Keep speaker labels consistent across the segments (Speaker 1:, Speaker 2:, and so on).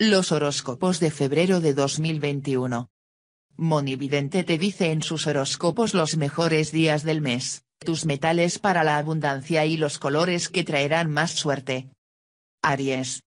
Speaker 1: Los horóscopos de febrero de 2021. Monividente te dice en sus horóscopos los mejores días del mes, tus metales para la abundancia y los colores que traerán más suerte. Aries.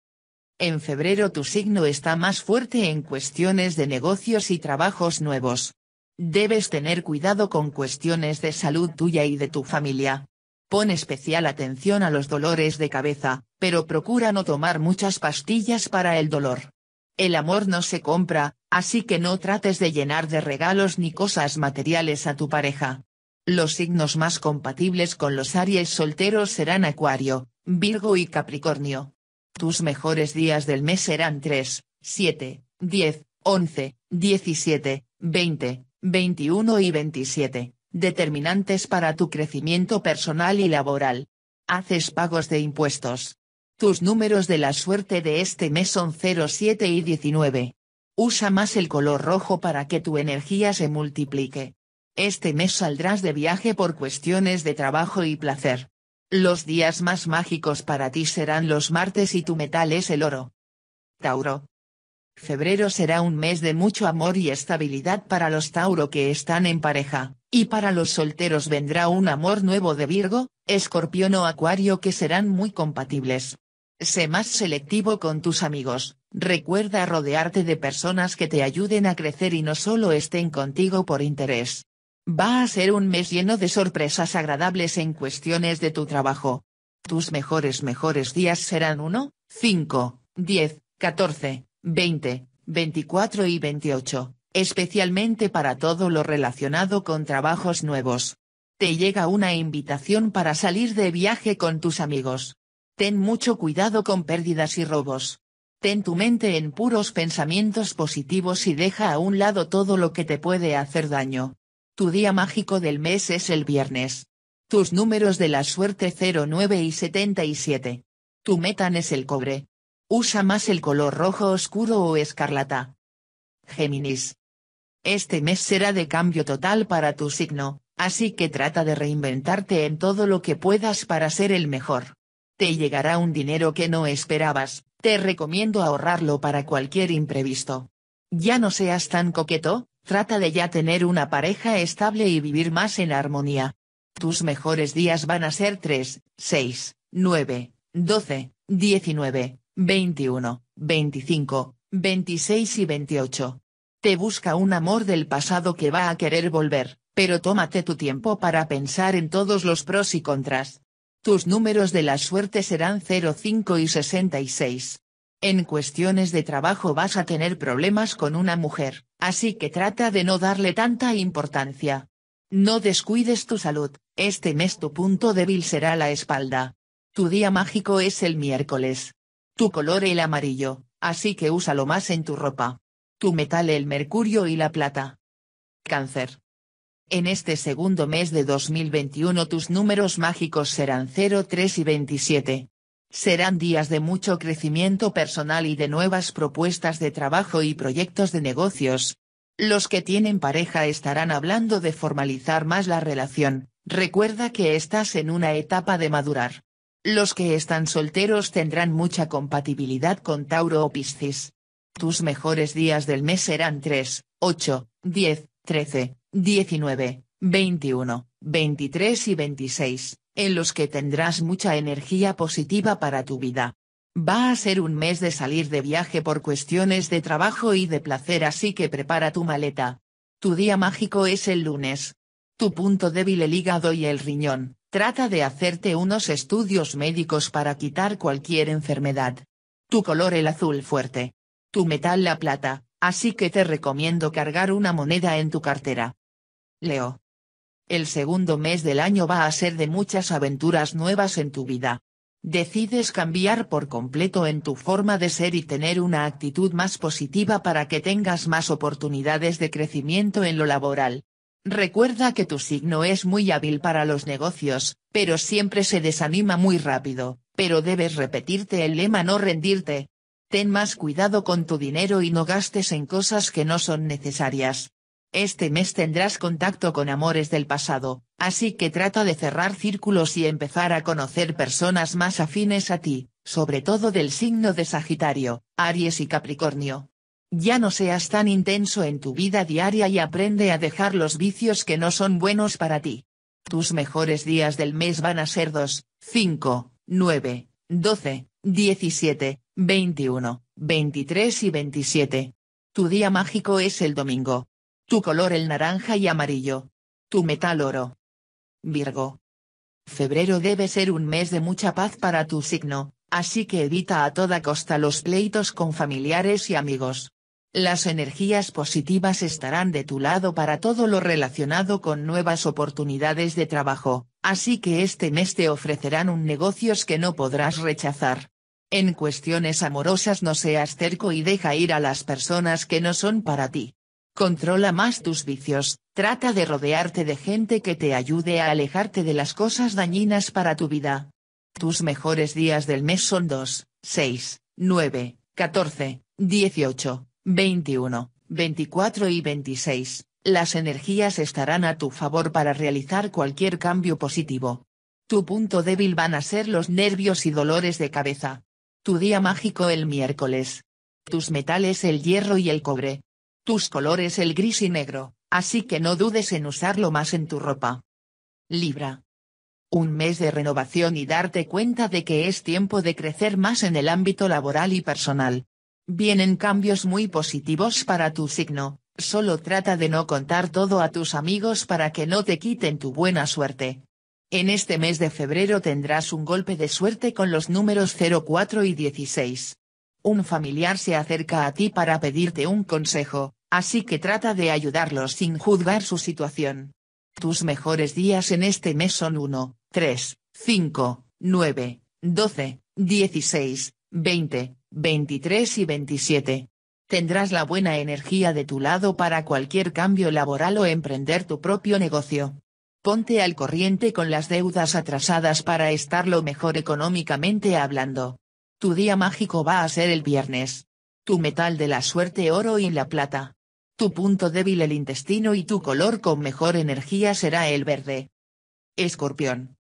Speaker 1: En febrero tu signo está más fuerte en cuestiones de negocios y trabajos nuevos. Debes tener cuidado con cuestiones de salud tuya y de tu familia. Pon especial atención a los dolores de cabeza, pero procura no tomar muchas pastillas para el dolor. El amor no se compra, así que no trates de llenar de regalos ni cosas materiales a tu pareja. Los signos más compatibles con los Aries solteros serán Acuario, Virgo y Capricornio. Tus mejores días del mes serán 3, 7, 10, 11, 17, 20, 21 y 27 determinantes para tu crecimiento personal y laboral. Haces pagos de impuestos. Tus números de la suerte de este mes son 07 y 19. Usa más el color rojo para que tu energía se multiplique. Este mes saldrás de viaje por cuestiones de trabajo y placer. Los días más mágicos para ti serán los martes y tu metal es el oro. Tauro. Febrero será un mes de mucho amor y estabilidad para los Tauro que están en pareja. Y para los solteros vendrá un amor nuevo de Virgo, Escorpión o Acuario que serán muy compatibles. Sé más selectivo con tus amigos, recuerda rodearte de personas que te ayuden a crecer y no solo estén contigo por interés. Va a ser un mes lleno de sorpresas agradables en cuestiones de tu trabajo. Tus mejores mejores días serán 1, 5, 10, 14, 20, 24 y 28 especialmente para todo lo relacionado con trabajos nuevos. Te llega una invitación para salir de viaje con tus amigos. Ten mucho cuidado con pérdidas y robos. Ten tu mente en puros pensamientos positivos y deja a un lado todo lo que te puede hacer daño. Tu día mágico del mes es el viernes. Tus números de la suerte 09 y 77. Tu metan es el cobre. Usa más el color rojo oscuro o escarlata. Géminis. Este mes será de cambio total para tu signo, así que trata de reinventarte en todo lo que puedas para ser el mejor. Te llegará un dinero que no esperabas, te recomiendo ahorrarlo para cualquier imprevisto. Ya no seas tan coqueto, trata de ya tener una pareja estable y vivir más en armonía. Tus mejores días van a ser 3, 6, 9, 12, 19, 21, 25, 26 y 28. Te busca un amor del pasado que va a querer volver, pero tómate tu tiempo para pensar en todos los pros y contras. Tus números de la suerte serán 05 y 66. En cuestiones de trabajo vas a tener problemas con una mujer, así que trata de no darle tanta importancia. No descuides tu salud, este mes tu punto débil será la espalda. Tu día mágico es el miércoles. Tu color el amarillo, así que úsalo más en tu ropa tu metal el mercurio y la plata. Cáncer. En este segundo mes de 2021 tus números mágicos serán 0, 3 y 27. Serán días de mucho crecimiento personal y de nuevas propuestas de trabajo y proyectos de negocios. Los que tienen pareja estarán hablando de formalizar más la relación, recuerda que estás en una etapa de madurar. Los que están solteros tendrán mucha compatibilidad con Tauro o Piscis. Tus mejores días del mes serán 3, 8, 10, 13, 19, 21, 23 y 26, en los que tendrás mucha energía positiva para tu vida. Va a ser un mes de salir de viaje por cuestiones de trabajo y de placer así que prepara tu maleta. Tu día mágico es el lunes. Tu punto débil el hígado y el riñón, trata de hacerte unos estudios médicos para quitar cualquier enfermedad. Tu color el azul fuerte. Tu metal la plata, así que te recomiendo cargar una moneda en tu cartera. Leo. El segundo mes del año va a ser de muchas aventuras nuevas en tu vida. Decides cambiar por completo en tu forma de ser y tener una actitud más positiva para que tengas más oportunidades de crecimiento en lo laboral. Recuerda que tu signo es muy hábil para los negocios, pero siempre se desanima muy rápido, pero debes repetirte el lema no rendirte, Ten más cuidado con tu dinero y no gastes en cosas que no son necesarias. Este mes tendrás contacto con amores del pasado, así que trata de cerrar círculos y empezar a conocer personas más afines a ti, sobre todo del signo de Sagitario, Aries y Capricornio. Ya no seas tan intenso en tu vida diaria y aprende a dejar los vicios que no son buenos para ti. Tus mejores días del mes van a ser 2, 5, 9, 12, 17, 21, 23 y 27. Tu día mágico es el domingo. Tu color el naranja y amarillo. Tu metal oro. Virgo. Febrero debe ser un mes de mucha paz para tu signo, así que evita a toda costa los pleitos con familiares y amigos. Las energías positivas estarán de tu lado para todo lo relacionado con nuevas oportunidades de trabajo, así que este mes te ofrecerán un negocios que no podrás rechazar. En cuestiones amorosas no seas terco y deja ir a las personas que no son para ti. Controla más tus vicios, trata de rodearte de gente que te ayude a alejarte de las cosas dañinas para tu vida. Tus mejores días del mes son 2, 6, 9, 14, 18, 21, 24 y 26. Las energías estarán a tu favor para realizar cualquier cambio positivo. Tu punto débil van a ser los nervios y dolores de cabeza. Tu día mágico el miércoles. Tus metales el hierro y el cobre. Tus colores el gris y negro, así que no dudes en usarlo más en tu ropa. Libra. Un mes de renovación y darte cuenta de que es tiempo de crecer más en el ámbito laboral y personal. Vienen cambios muy positivos para tu signo, solo trata de no contar todo a tus amigos para que no te quiten tu buena suerte. En este mes de febrero tendrás un golpe de suerte con los números 04 y 16. Un familiar se acerca a ti para pedirte un consejo, así que trata de ayudarlos sin juzgar su situación. Tus mejores días en este mes son 1, 3, 5, 9, 12, 16, 20, 23 y 27. Tendrás la buena energía de tu lado para cualquier cambio laboral o emprender tu propio negocio. Ponte al corriente con las deudas atrasadas para estar lo mejor económicamente hablando. Tu día mágico va a ser el viernes. Tu metal de la suerte oro y la plata. Tu punto débil el intestino y tu color con mejor energía será el verde. Escorpión.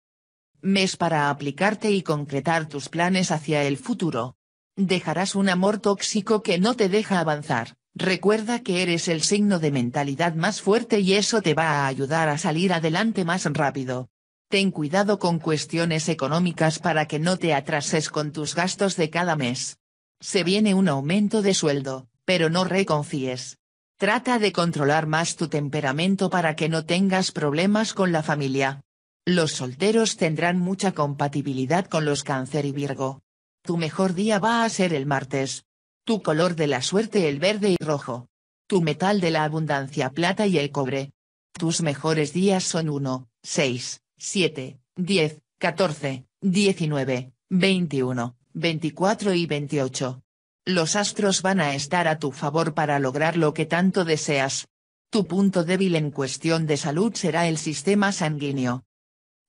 Speaker 1: Mes para aplicarte y concretar tus planes hacia el futuro. Dejarás un amor tóxico que no te deja avanzar. Recuerda que eres el signo de mentalidad más fuerte y eso te va a ayudar a salir adelante más rápido. Ten cuidado con cuestiones económicas para que no te atrases con tus gastos de cada mes. Se viene un aumento de sueldo, pero no reconfíes. Trata de controlar más tu temperamento para que no tengas problemas con la familia. Los solteros tendrán mucha compatibilidad con los cáncer y Virgo. Tu mejor día va a ser el martes, tu color de la suerte el verde y rojo. Tu metal de la abundancia plata y el cobre. Tus mejores días son 1, 6, 7, 10, 14, 19, 21, 24 y 28. Los astros van a estar a tu favor para lograr lo que tanto deseas. Tu punto débil en cuestión de salud será el sistema sanguíneo.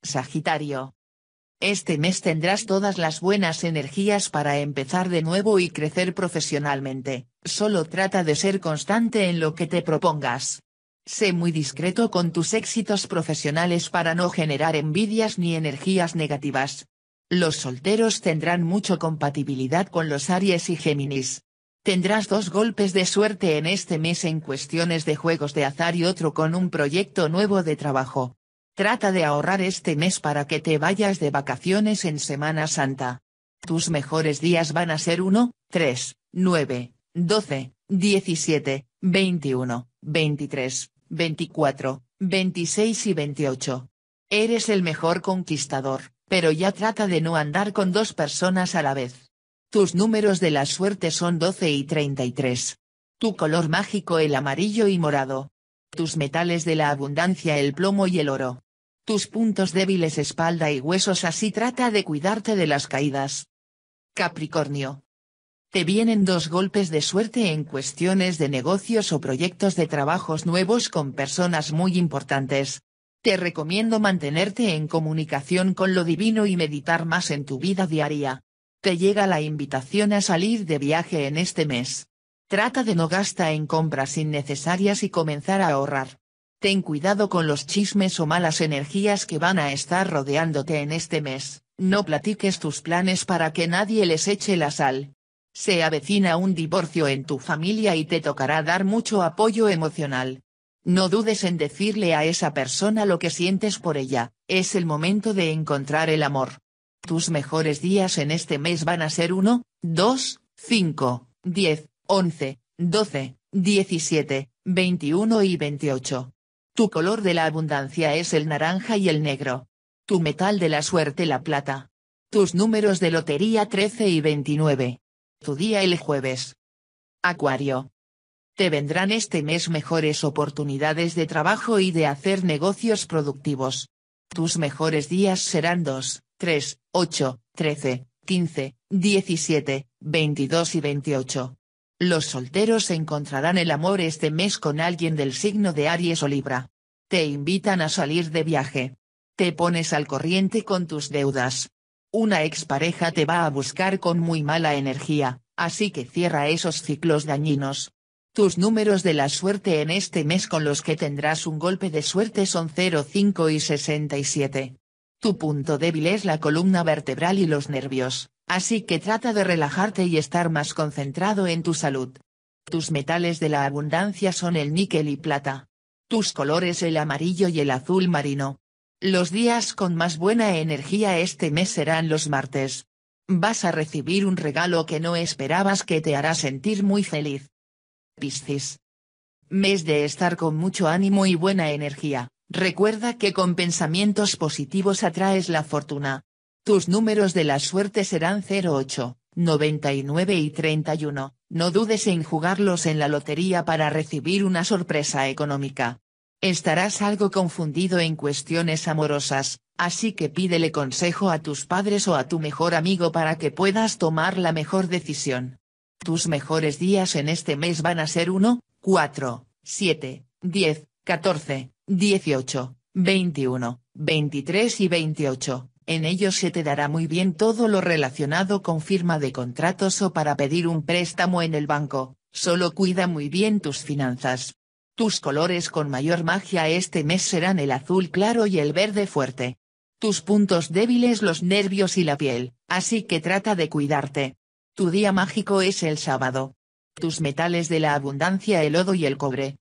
Speaker 1: Sagitario. Este mes tendrás todas las buenas energías para empezar de nuevo y crecer profesionalmente, solo trata de ser constante en lo que te propongas. Sé muy discreto con tus éxitos profesionales para no generar envidias ni energías negativas. Los solteros tendrán mucha compatibilidad con los Aries y Géminis. Tendrás dos golpes de suerte en este mes en cuestiones de juegos de azar y otro con un proyecto nuevo de trabajo. Trata de ahorrar este mes para que te vayas de vacaciones en Semana Santa. Tus mejores días van a ser 1, 3, 9, 12, 17, 21, 23, 24, 26 y 28. Eres el mejor conquistador, pero ya trata de no andar con dos personas a la vez. Tus números de la suerte son 12 y 33. Tu color mágico el amarillo y morado. Tus metales de la abundancia el plomo y el oro tus puntos débiles espalda y huesos así trata de cuidarte de las caídas. Capricornio. Te vienen dos golpes de suerte en cuestiones de negocios o proyectos de trabajos nuevos con personas muy importantes. Te recomiendo mantenerte en comunicación con lo divino y meditar más en tu vida diaria. Te llega la invitación a salir de viaje en este mes. Trata de no gasta en compras innecesarias y comenzar a ahorrar. Ten cuidado con los chismes o malas energías que van a estar rodeándote en este mes, no platiques tus planes para que nadie les eche la sal. Se avecina un divorcio en tu familia y te tocará dar mucho apoyo emocional. No dudes en decirle a esa persona lo que sientes por ella, es el momento de encontrar el amor. Tus mejores días en este mes van a ser 1, 2, 5, 10, 11, 12, 17, 21 y 28. Tu color de la abundancia es el naranja y el negro. Tu metal de la suerte la plata. Tus números de lotería 13 y 29. Tu día el jueves. Acuario. Te vendrán este mes mejores oportunidades de trabajo y de hacer negocios productivos. Tus mejores días serán 2, 3, 8, 13, 15, 17, 22 y 28. Los solteros encontrarán el amor este mes con alguien del signo de Aries o Libra. Te invitan a salir de viaje. Te pones al corriente con tus deudas. Una expareja te va a buscar con muy mala energía, así que cierra esos ciclos dañinos. Tus números de la suerte en este mes con los que tendrás un golpe de suerte son 05 y 67. Tu punto débil es la columna vertebral y los nervios, así que trata de relajarte y estar más concentrado en tu salud. Tus metales de la abundancia son el níquel y plata. Tus colores el amarillo y el azul marino. Los días con más buena energía este mes serán los martes. Vas a recibir un regalo que no esperabas que te hará sentir muy feliz. Piscis. Mes de estar con mucho ánimo y buena energía. Recuerda que con pensamientos positivos atraes la fortuna. Tus números de la suerte serán 08, 99 y 31. No dudes en jugarlos en la lotería para recibir una sorpresa económica. Estarás algo confundido en cuestiones amorosas, así que pídele consejo a tus padres o a tu mejor amigo para que puedas tomar la mejor decisión. Tus mejores días en este mes van a ser 1, 4, 7, 10, 14, 18, 21, 23 y 28. En ellos se te dará muy bien todo lo relacionado con firma de contratos o para pedir un préstamo en el banco, solo cuida muy bien tus finanzas. Tus colores con mayor magia este mes serán el azul claro y el verde fuerte. Tus puntos débiles los nervios y la piel, así que trata de cuidarte. Tu día mágico es el sábado. Tus metales de la abundancia el lodo y el cobre,